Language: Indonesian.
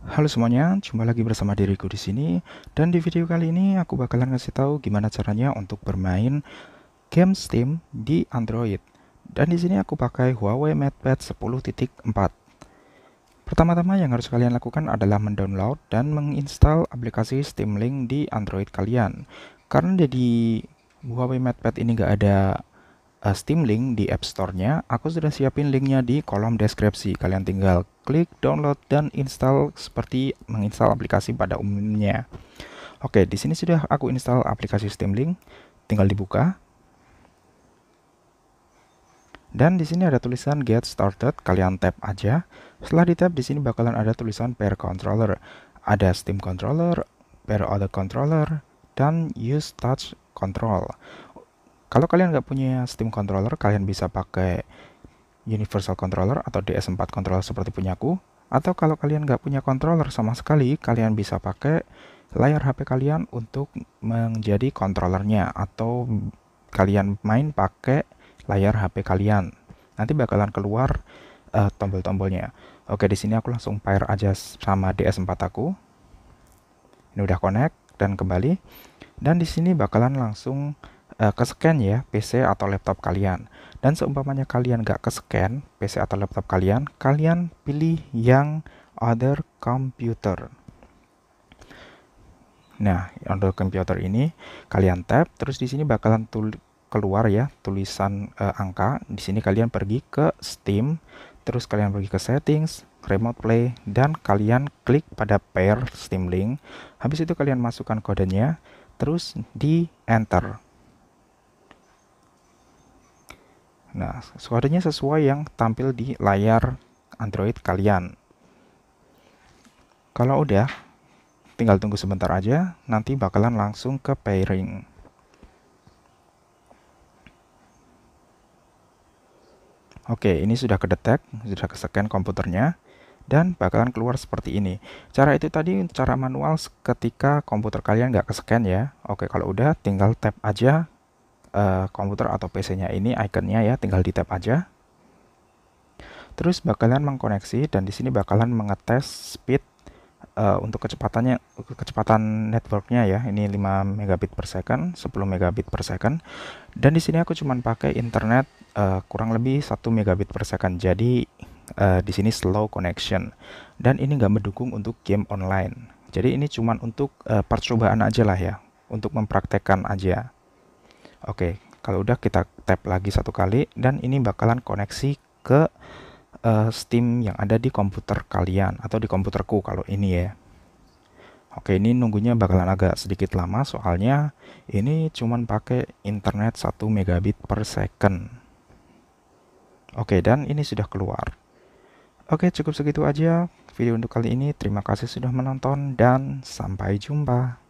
Halo semuanya, jumpa lagi bersama diriku di sini dan di video kali ini aku bakalan ngasih tahu gimana caranya untuk bermain game Steam di Android. Dan di sini aku pakai Huawei MatePad 10.4. Pertama-tama yang harus kalian lakukan adalah mendownload dan menginstal aplikasi Steam Link di Android kalian. Karena di Huawei MatePad ini nggak ada eh, Steam Link di App Store-nya, aku sudah siapin linknya di kolom deskripsi. Kalian tinggal klik download dan install seperti menginstal aplikasi pada umumnya. Oke, di sini sudah aku install aplikasi Steam Link, tinggal dibuka. Dan di sini ada tulisan Get Started, kalian tap aja. Setelah di tap di sini bakalan ada tulisan Pair Controller. Ada Steam Controller, Pair Other Controller, dan Use Touch Control. Kalau kalian nggak punya Steam Controller, kalian bisa pakai universal controller atau DS4 controller seperti punyaku. Atau kalau kalian nggak punya controller sama sekali, kalian bisa pakai layar HP kalian untuk menjadi controllernya atau kalian main pakai layar HP kalian. Nanti bakalan keluar uh, tombol-tombolnya. Oke, di sini aku langsung pair aja sama DS4 aku. Ini udah connect dan kembali. Dan di sini bakalan langsung uh, eh, scan ya PC atau laptop kalian. Dan seumpamanya kalian nggak scan PC atau laptop kalian, kalian pilih yang other computer. Nah, other computer ini kalian tap, terus di sini bakalan tulis keluar ya tulisan uh, angka. Di sini kalian pergi ke Steam, terus kalian pergi ke settings, remote play dan kalian klik pada pair Steam Link. Habis itu kalian masukkan kodenya terus di enter. Nah, suaranya sesuai yang tampil di layar Android kalian. Kalau udah, tinggal tunggu sebentar aja, nanti bakalan langsung ke pairing. Oke, ini sudah kedetek, sudah ke-scan komputernya, dan bakalan keluar seperti ini. Cara itu tadi cara manual ketika komputer kalian nggak ke-scan ya. Oke, kalau udah tinggal tap aja Eh, komputer atau PC-nya ini ikonnya ya, tinggal di tap aja. Terus bakalan mengkoneksi dan di sini bakalan mengetes speed uh, untuk kecepatannya kecepatan networknya ya ini 5 megabit per second 10 megabit per second dan di sini aku cuman pakai internet uh, kurang lebih 1 megabit per second jadi uh, di sini slow connection dan ini nggak mendukung untuk game online jadi ini cuman untuk uh, percobaan aja lah ya untuk mempraktekkan aja Oke, kalau udah kita tap lagi satu kali dan ini bakalan koneksi ke uh, Steam yang ada di komputer kalian atau di komputerku kalau ini ya. Oke, ini nunggunya bakalan agak sedikit lama soalnya ini cuman pakai internet 1 megabit per second. Oke, dan ini sudah keluar. Oke, cukup segitu aja video untuk kali ini. Terima kasih sudah menonton dan sampai jumpa.